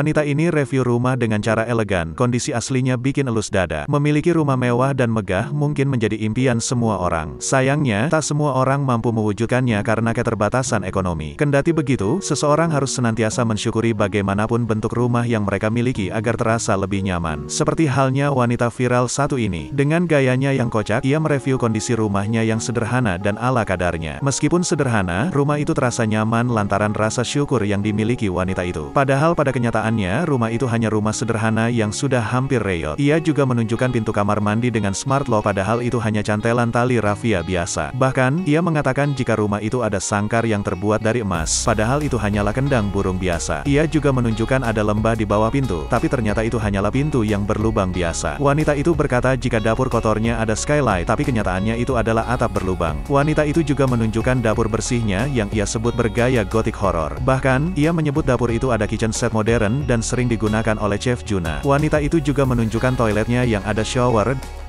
Wanita ini review rumah dengan cara elegan, kondisi aslinya bikin elus dada. Memiliki rumah mewah dan megah mungkin menjadi impian semua orang. Sayangnya, tak semua orang mampu mewujudkannya karena keterbatasan ekonomi. Kendati begitu, seseorang harus senantiasa mensyukuri bagaimanapun bentuk rumah yang mereka miliki agar terasa lebih nyaman. Seperti halnya wanita viral satu ini. Dengan gayanya yang kocak, ia mereview kondisi rumahnya yang sederhana dan ala kadarnya. Meskipun sederhana, rumah itu terasa nyaman lantaran rasa syukur yang dimiliki wanita itu. Padahal pada kenyataan kenyataannya rumah itu hanya rumah sederhana yang sudah hampir reyot. Ia juga menunjukkan pintu kamar mandi dengan smart lock padahal itu hanya cantelan tali rafia biasa. Bahkan, ia mengatakan jika rumah itu ada sangkar yang terbuat dari emas, padahal itu hanyalah kendang burung biasa. Ia juga menunjukkan ada lembah di bawah pintu, tapi ternyata itu hanyalah pintu yang berlubang biasa. Wanita itu berkata jika dapur kotornya ada skylight, tapi kenyataannya itu adalah atap berlubang. Wanita itu juga menunjukkan dapur bersihnya yang ia sebut bergaya gotik horror. Bahkan, ia menyebut dapur itu ada kitchen set modern dan sering digunakan oleh Chef Juna. Wanita itu juga menunjukkan toiletnya yang ada shower,